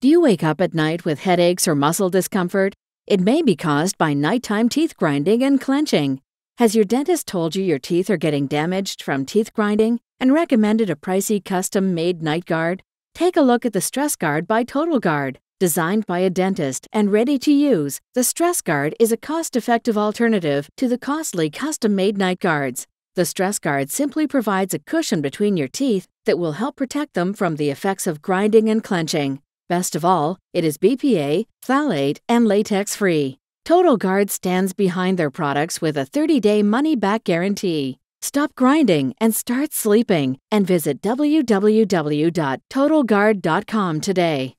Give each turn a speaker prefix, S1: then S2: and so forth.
S1: Do you wake up at night with headaches or muscle discomfort? It may be caused by nighttime teeth grinding and clenching. Has your dentist told you your teeth are getting damaged from teeth grinding and recommended a pricey custom-made night guard? Take a look at the Stress Guard by Total Guard. Designed by a dentist and ready to use, the Stress Guard is a cost-effective alternative to the costly custom-made night guards. The Stress Guard simply provides a cushion between your teeth that will help protect them from the effects of grinding and clenching. Best of all, it is BPA, phthalate, and latex free. Total Guard stands behind their products with a 30 day money back guarantee. Stop grinding and start sleeping and visit www.totalguard.com today.